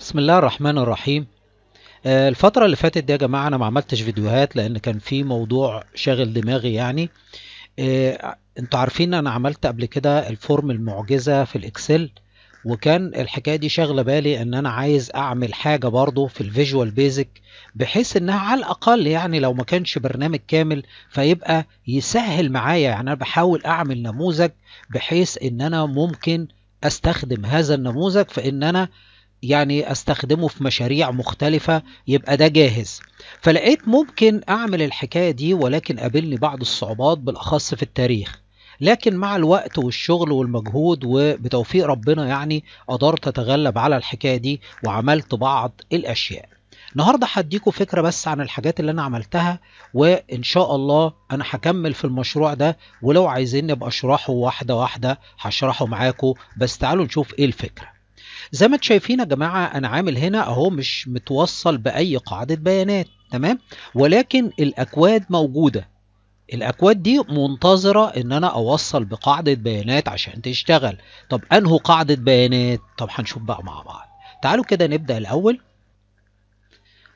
بسم الله الرحمن الرحيم آه، الفترة اللي فاتت دي يا جماعة أنا ما عملتش فيديوهات لأن كان في موضوع شاغل دماغي يعني آه، انتوا عارفين أنا عملت قبل كده الفورم المعجزة في الإكسل وكان الحكاية دي شاغلة بالي إن أنا عايز أعمل حاجة برضه في الفيجوال بيزك بحيث إنها على الأقل يعني لو ما كانش برنامج كامل فيبقى يسهل معايا يعني أنا بحاول أعمل نموذج بحيث إن أنا ممكن أستخدم هذا النموذج في إن أنا يعني استخدمه في مشاريع مختلفة يبقى ده جاهز فلقيت ممكن اعمل الحكاية دي ولكن قابلني بعض الصعوبات بالاخص في التاريخ لكن مع الوقت والشغل والمجهود وبتوفيق ربنا يعني قدرت اتغلب على الحكاية دي وعملت بعض الاشياء النهارده هديكم فكره بس عن الحاجات اللي انا عملتها وان شاء الله انا هكمل في المشروع ده ولو عايزين ابقى اشرحه واحده واحده هشرحه معاكم بس تعالوا نشوف ايه الفكره زي ما انتم شايفين يا جماعه انا عامل هنا اهو مش متوصل باي قاعده بيانات تمام ولكن الاكواد موجوده الاكواد دي منتظره ان انا اوصل بقاعده بيانات عشان تشتغل طب انهو قاعده بيانات طب هنشوف بقى مع بعض تعالوا كده نبدا الاول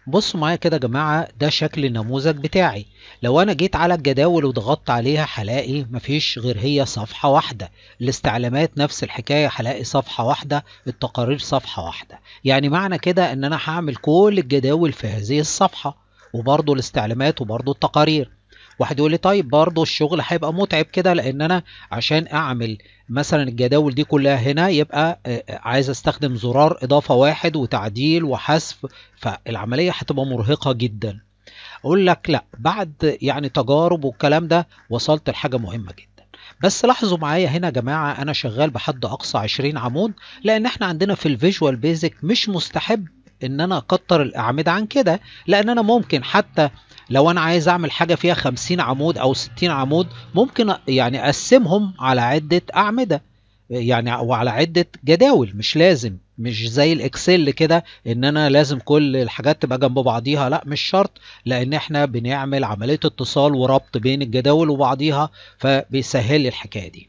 بصوا معايا كده يا جماعة ده شكل النموذج بتاعي لو أنا جيت على الجداول وضغطت عليها هلاقي مفيش غير هي صفحة واحدة الاستعلامات نفس الحكاية هلاقي صفحة واحدة التقارير صفحة واحدة يعني معنى كده إن أنا هعمل كل الجداول في هذه الصفحة وبرضه الاستعلامات وبرضه التقارير واحد يقول لي طيب برضه الشغل هيبقى متعب كده لان انا عشان اعمل مثلا الجداول دي كلها هنا يبقى آه، آه، عايز استخدم زرار اضافه واحد وتعديل وحذف فالعمليه هتبقى مرهقه جدا اقول لك لا بعد يعني تجارب والكلام ده وصلت لحاجه مهمه جدا بس لاحظوا معايا هنا يا جماعه انا شغال بحد اقصى 20 عمود لان احنا عندنا في الفيجوال بيزك مش مستحب ان انا اكتر الاعمده عن كده لان انا ممكن حتى لو انا عايز اعمل حاجه فيها 50 عمود او 60 عمود ممكن يعني اقسمهم على عده اعمده يعني وعلى عده جداول مش لازم مش زي الاكسل كده ان انا لازم كل الحاجات تبقى جنب بعضيها لا مش شرط لان احنا بنعمل عمليه اتصال وربط بين الجداول وبعضيها فبيسهل لي الحكايه دي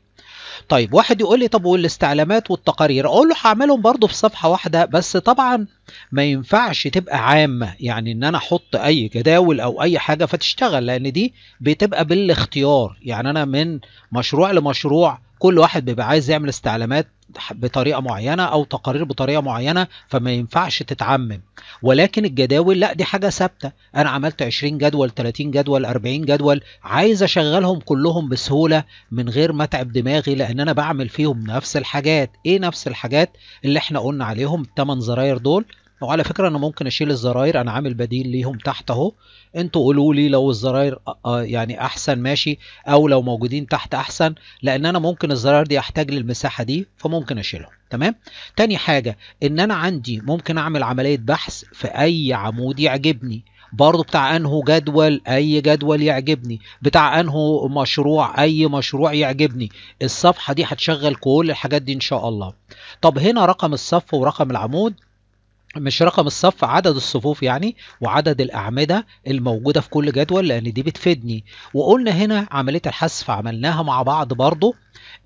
طيب واحد يقول لي طب والاستعلامات والتقارير اقول له هعملهم برضه في صفحه واحده بس طبعا ما ينفعش تبقى عامه يعني ان انا احط اي جداول او اي حاجه فتشتغل لان دي بتبقى بالاختيار يعني انا من مشروع لمشروع كل واحد بيبقى عايز يعمل استعلامات بطريقه معينه او تقارير بطريقه معينه فما ينفعش تتعمم ولكن الجداول لا دي حاجه ثابته انا عملت 20 جدول 30 جدول 40 جدول عايز اشغلهم كلهم بسهوله من غير ما اتعب دماغي لان انا بعمل فيهم نفس الحاجات ايه نفس الحاجات اللي احنا قلنا عليهم الثمان زراير دول وعلى فكره انا ممكن اشيل الزراير انا عامل بديل ليهم تحت اهو انتوا قولوا لي لو الزراير آه، آه، يعني احسن ماشي او لو موجودين تحت احسن لان انا ممكن الزراير دي احتاج للمساحه دي فممكن اشيلهم تمام تاني حاجه ان انا عندي ممكن اعمل عمليه بحث في اي عمود يعجبني برضه بتاع انه جدول اي جدول يعجبني بتاع انه مشروع اي مشروع يعجبني الصفحه دي هتشغل كل الحاجات دي ان شاء الله طب هنا رقم الصف ورقم العمود مش رقم الصف عدد الصفوف يعني وعدد الأعمدة الموجودة في كل جدول لأن دي بتفيدني وقلنا هنا عملية الحذف عملناها مع بعض برضو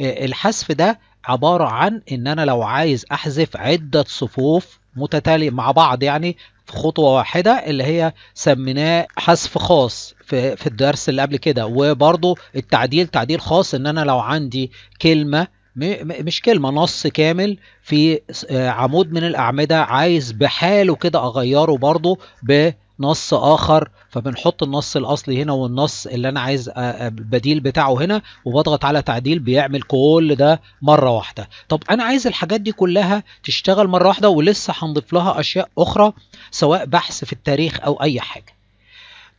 آه، الحذف ده عبارة عن إن أنا لو عايز أحذف عدة صفوف متتالية مع بعض يعني في خطوة واحدة اللي هي سميناه حذف خاص في, في الدرس اللي قبل كده وبرضو التعديل تعديل خاص إن أنا لو عندي كلمة مش كلمة نص كامل في آه، عمود من الأعمدة عايز بحاله كده أغيره برضه بنص آخر فبنحط النص الأصلي هنا والنص اللي أنا عايز البديل آه، آه، بتاعه هنا وبضغط على تعديل بيعمل كل ده مرة واحدة طب أنا عايز الحاجات دي كلها تشتغل مرة واحدة ولسه هنضيف لها أشياء أخرى سواء بحث في التاريخ أو أي حاجة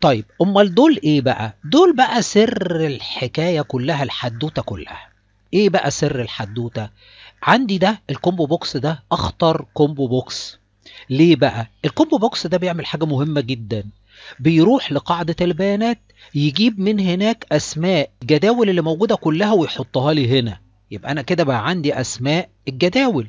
طيب أمال دول إيه بقى؟ دول بقى سر الحكاية كلها الحدوتة كلها ايه بقى سر الحدوته عندي ده الكومبو بوكس ده اخطر كومبو بوكس ليه بقى الكومبو بوكس ده بيعمل حاجه مهمه جدا بيروح لقاعده البيانات يجيب من هناك اسماء جداول اللي موجوده كلها ويحطها لي هنا يبقى انا كده بقى عندي اسماء الجداول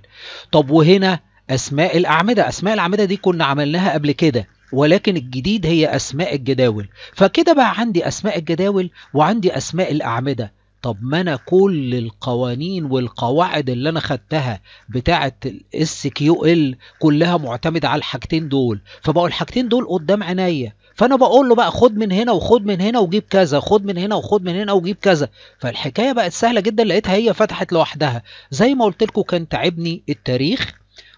طب وهنا اسماء الاعمده اسماء الاعمده دي كنا عملناها قبل كده ولكن الجديد هي اسماء الجداول فكده بقى عندي اسماء الجداول وعندي اسماء الاعمده طب ما انا كل القوانين والقواعد اللي انا خدتها بتاعه الاس كيو ال كلها معتمده على الحاجتين دول فبقوا الحاجتين دول قدام عينيا فانا بقول له بقى خد من هنا وخد من هنا وجيب كذا خد من هنا وخد من هنا وجيب كذا فالحكايه بقت سهله جدا لقيتها هي فتحت لوحدها زي ما قلت لكم كان تعبني التاريخ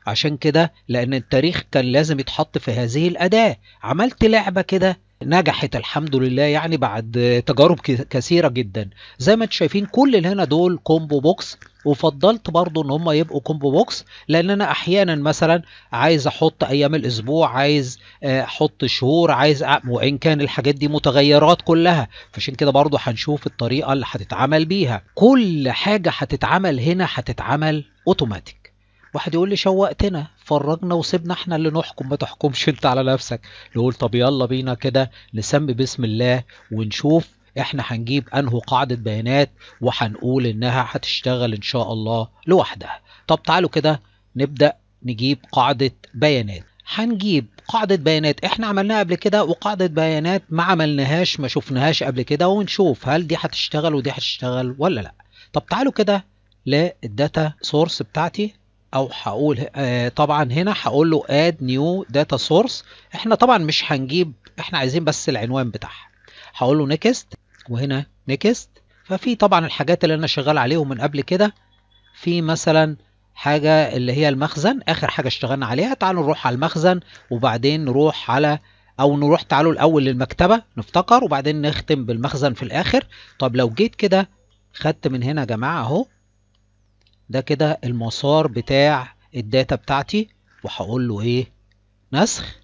عشان كده لان التاريخ كان لازم يتحط في هذه الاداه عملت لعبه كده نجحت الحمد لله يعني بعد تجارب كثيره جدا زي ما انتم شايفين كل اللي هنا دول كومبو بوكس وفضلت برضو ان هم يبقوا كومبو بوكس لان انا احيانا مثلا عايز احط ايام الاسبوع عايز آه، احط شهور عايز أ... وان كان الحاجات دي متغيرات كلها فعشان كده برضو هنشوف الطريقه اللي هتتعمل بيها كل حاجه هتتعمل هنا هتتعمل اوتوماتيك واحد يقول لي شوقتنا فرجنا وسيبنا احنا اللي نحكم ما تحكمش انت على نفسك يقول طب يلا بينا كده نسمي بسم الله ونشوف احنا هنجيب انه قاعدة بيانات وهنقول انها هتشتغل ان شاء الله لوحدها طب تعالوا كده نبدأ نجيب قاعدة بيانات هنجيب قاعدة بيانات احنا عملناها قبل كده وقاعدة بيانات ما عملناهاش ما شفناهاش قبل كده ونشوف هل دي هتشتغل ودي هتشتغل ولا لا طب تعالوا كده للداتا سورس بتاعتي او هقول آه، طبعا هنا هقول له اد نيو داتا سورس احنا طبعا مش هنجيب احنا عايزين بس العنوان بتاعها هقول له نيكست وهنا نيكست ففي طبعا الحاجات اللي انا شغال عليهم من قبل كده في مثلا حاجه اللي هي المخزن اخر حاجه اشتغلنا عليها تعالوا نروح على المخزن وبعدين نروح على او نروح تعالوا الاول للمكتبه نفتكر وبعدين نختم بالمخزن في الاخر طب لو جيت كده خدت من هنا يا جماعه اهو ده كده المسار بتاع الداتا بتاعتي وهقول له ايه نسخ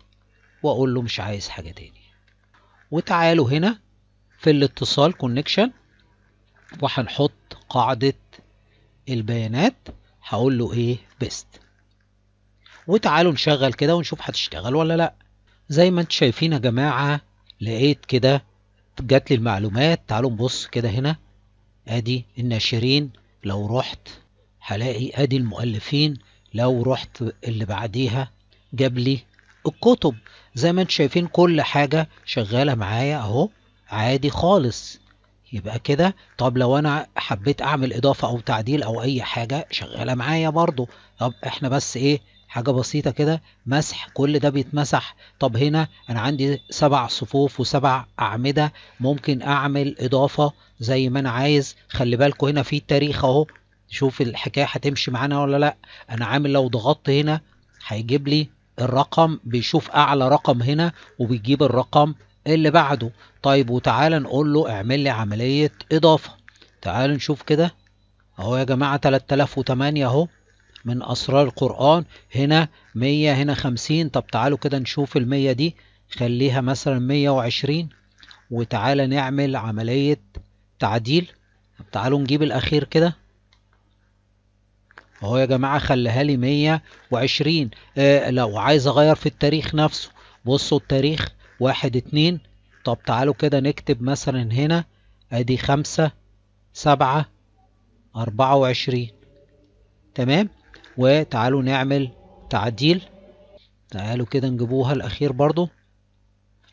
واقول له مش عايز حاجه تاني وتعالوا هنا في الاتصال كونكشن وهنحط قاعده البيانات هقول له ايه بيست وتعالوا نشغل كده ونشوف هتشتغل ولا لا زي ما انتم شايفين يا جماعه لقيت كده جات لي المعلومات تعالوا نبص كده هنا ادي الناشرين لو رحت هلاقي ادي المؤلفين لو رحت اللي بعديها جاب لي الكتب زي ما انتم شايفين كل حاجة شغالة معايا اهو عادي خالص يبقى كده طب لو انا حبيت اعمل اضافة او تعديل او اي حاجة شغالة معايا برضو طب احنا بس ايه حاجة بسيطة كده مسح كل ده بيتمسح طب هنا أنا عندي سبع صفوف وسبع أعمدة ممكن أعمل إضافة زي ما أنا عايز خلي بالكوا هنا في تاريخ أهو شوف الحكايه هتمشي معانا ولا لا انا عامل لو ضغطت هنا هيجيب لي الرقم بيشوف اعلى رقم هنا وبيجيب الرقم اللي بعده طيب وتعالى نقول له اعمل لي عمليه اضافه تعال نشوف كده اهو يا جماعه 3008 اهو من اسرار القران هنا 100 هنا 50 طب تعالوا كده نشوف ال100 دي خليها مثلا 120 وتعالى نعمل عمليه تعديل طب تعالوا نجيب الاخير كده هو يا جماعة خليها لي 120 آه لو عايز اغير في التاريخ نفسه بصوا التاريخ واحد اتنين طب تعالوا كده نكتب مثلا هنا ادي خمسة سبعة أربعة وعشرين تمام وتعالوا نعمل تعديل تعالوا كده نجيبوها الأخير برضو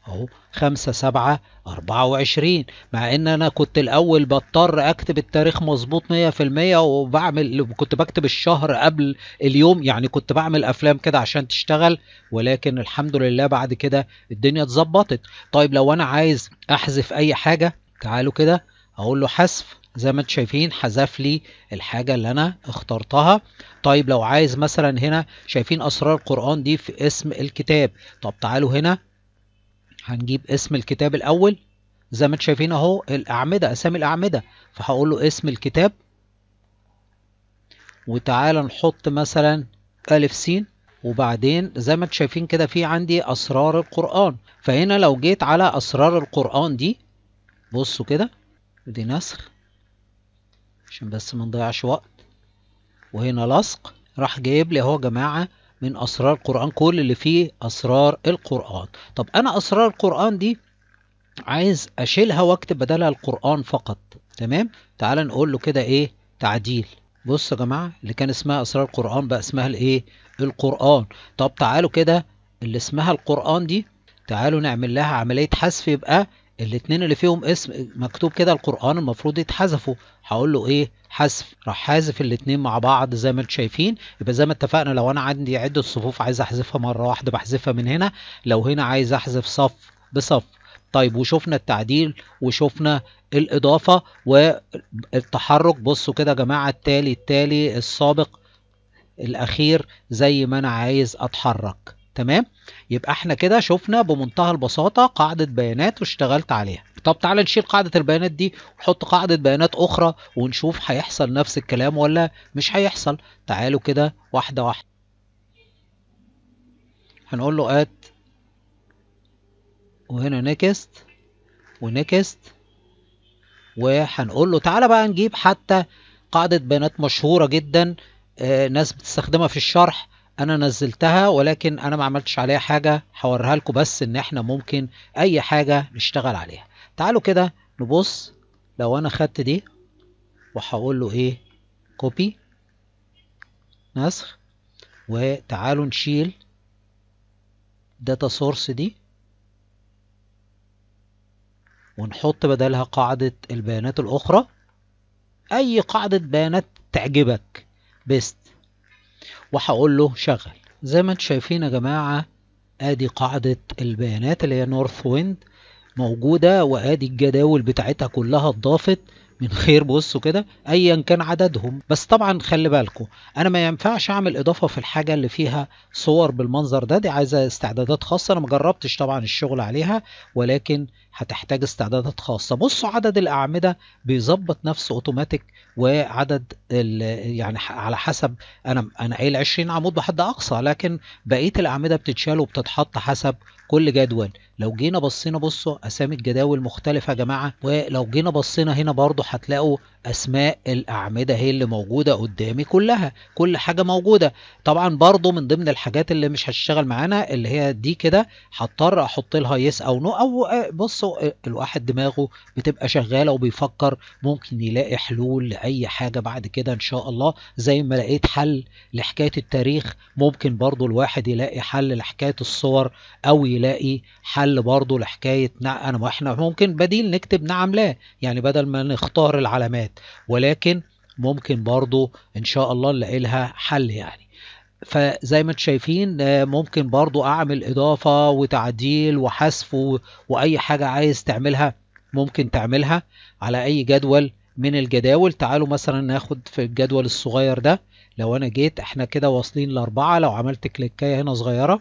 اهو خمسة سبعة أربعة وعشرين مع إن أنا كنت الأول بضطر أكتب التاريخ مظبوط مية في المية وبعمل كنت بكتب الشهر قبل اليوم يعني كنت بعمل أفلام كده عشان تشتغل ولكن الحمد لله بعد كده الدنيا اتظبطت طيب لو أنا عايز أحذف أي حاجة تعالوا كده أقول له حذف زي ما انتم شايفين حذف لي الحاجه اللي انا اخترتها طيب لو عايز مثلا هنا شايفين اسرار القران دي في اسم الكتاب طب تعالوا هنا هنجيب اسم الكتاب الأول زي ما انتم شايفين اهو الأعمدة أسامي الأعمدة فهقول له اسم الكتاب وتعالى نحط مثلا ألف س وبعدين زي ما انتم شايفين كده في عندي أسرار القرآن فهنا لو جيت على أسرار القرآن دي بصوا كده دي نسخ عشان بس ما نضيعش وقت وهنا لصق راح جايب لي اهو يا جماعة من أسرار القرآن كل اللي فيه أسرار القرآن طب أنا أسرار القرآن دي عايز أشيلها وأكتب بدلها القرآن فقط تمام تعال نقول له كده إيه تعديل بص يا جماعة اللي كان اسمها أسرار القرآن بقى اسمها الإيه القرآن طب تعالوا كده اللي اسمها القرآن دي تعالوا نعمل لها عملية حذف يبقى الاتنين اللي فيهم اسم مكتوب كده القرآن المفروض يتحذفوا هقول له ايه حذف راح حاذف الاتنين مع بعض زي ما انتم شايفين يبقى زي ما اتفقنا لو انا عندي عدة صفوف عايز احذفها مرة واحدة بحذفها من هنا لو هنا عايز احذف صف بصف طيب وشفنا التعديل وشفنا الاضافة والتحرك بصوا كده يا جماعة التالي التالي السابق الاخير زي ما انا عايز اتحرك تمام يبقى احنا كده شفنا بمنتهى البساطه قاعده بيانات واشتغلت عليها طب تعالى نشيل قاعده البيانات دي ونحط قاعده بيانات اخرى ونشوف هيحصل نفس الكلام ولا مش هيحصل تعالوا كده واحده واحده هنقول له ات وهنا نيكست ونيكست وهنقول له تعالى بقى نجيب حتى قاعده بيانات مشهوره جدا آه، ناس بتستخدمها في الشرح انا نزلتها ولكن انا ما عملتش عليها حاجه هوريها لكم بس ان احنا ممكن اي حاجه نشتغل عليها تعالوا كده نبص لو انا خدت دي وهقول له ايه كوبي نسخ وتعالوا نشيل داتا سورس دي ونحط بدلها قاعدة البيانات الأخرى أي قاعدة بيانات تعجبك بيست وهقول له شغل زي ما انتم شايفين يا جماعة ادي قاعدة البيانات اللي هي نورث ويند موجودة وادي الجداول بتاعتها كلها اتضافت من خير بصوا كده ايا كان عددهم بس طبعا خلي بالكم انا ما ينفعش اعمل اضافه في الحاجه اللي فيها صور بالمنظر ده دي عايزه استعدادات خاصه انا ما جربتش طبعا الشغل عليها ولكن هتحتاج استعدادات خاصه بصوا عدد الاعمده بيظبط نفسه اوتوماتيك وعدد يعني على حسب انا انا قايل 20 عمود بحد اقصى لكن بقيه الاعمده بتتشال وبتتحط حسب كل جدول لو جينا بصينا بصوا اسامي الجداول مختلفه يا جماعه ولو جينا بصينا هنا برضو هتلاقوا اسماء الاعمده هي اللي موجوده قدامي كلها كل حاجه موجوده طبعا برضو من ضمن الحاجات اللي مش هتشتغل معانا اللي هي دي كده هضطر احط لها يس او نو او آه، بصوا آه، الواحد دماغه بتبقى شغاله وبيفكر ممكن يلاقي حلول لاي حاجه بعد كده ان شاء الله زي ما لقيت حل لحكايه التاريخ ممكن برضو الواحد يلاقي حل لحكايه الصور او يلاقي حل برضو لحكايه نعم انا ما احنا ممكن بديل نكتب نعم لا يعني بدل ما نختار اختار العلامات ولكن ممكن برضو ان شاء الله نلاقي لها حل يعني فزي ما انتم شايفين آه، ممكن برضو اعمل اضافة وتعديل وحذف واي حاجة عايز تعملها ممكن تعملها على اي جدول من الجداول تعالوا مثلا ناخد في الجدول الصغير ده لو انا جيت احنا كده واصلين لاربعة لو عملت كليكاية هنا صغيرة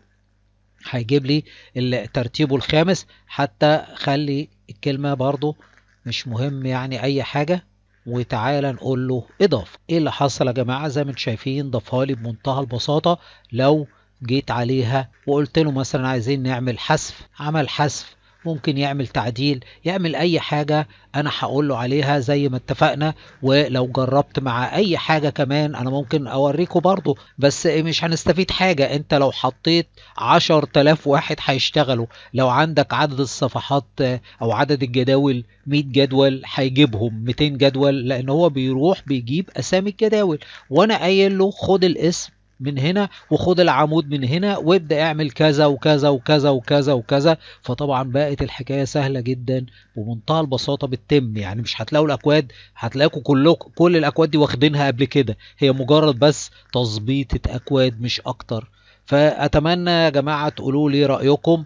هيجيب لي ترتيبه الخامس حتى خلي الكلمة برضو مش مهم يعني اي حاجة وتعالى نقول له اضاف ايه اللي حصل يا جماعة زي ما انتم شايفين ضافها لي بمنتهى البساطة لو جيت عليها وقلت له مثلا عايزين نعمل حذف عمل حذف ممكن يعمل تعديل يعمل اي حاجة انا هقول له عليها زي ما اتفقنا ولو جربت مع اي حاجة كمان انا ممكن اوريكو برضو بس مش هنستفيد حاجة انت لو حطيت عشر تلاف واحد هيشتغلوا لو عندك عدد الصفحات او عدد الجداول 100 جدول هيجيبهم 200 جدول لان هو بيروح بيجيب اسامي الجداول وانا قايل له خد الاسم من هنا وخد العمود من هنا وابدا اعمل كذا وكذا وكذا وكذا وكذا فطبعا بقت الحكايه سهله جدا بمنتهى البساطه بتتم يعني مش هتلاقوا الاكواد هتلاقوا كلكم كل الاكواد دي واخدينها قبل كده هي مجرد بس تظبيطه اكواد مش اكتر فاتمنى يا جماعه تقولوا لي رايكم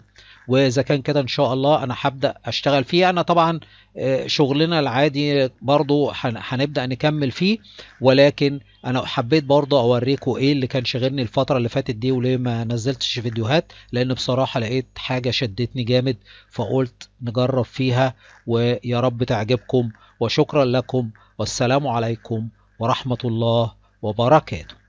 واذا كان كده ان شاء الله انا هبدا اشتغل فيه انا طبعا آه، شغلنا العادي برضو هنبدا نكمل فيه ولكن انا حبيت برضو اوريكم ايه اللي كان شغلني الفتره اللي فاتت دي وليه ما نزلتش فيديوهات لان بصراحه لقيت حاجه شدتني جامد فقلت نجرب فيها ويا رب تعجبكم وشكرا لكم والسلام عليكم ورحمه الله وبركاته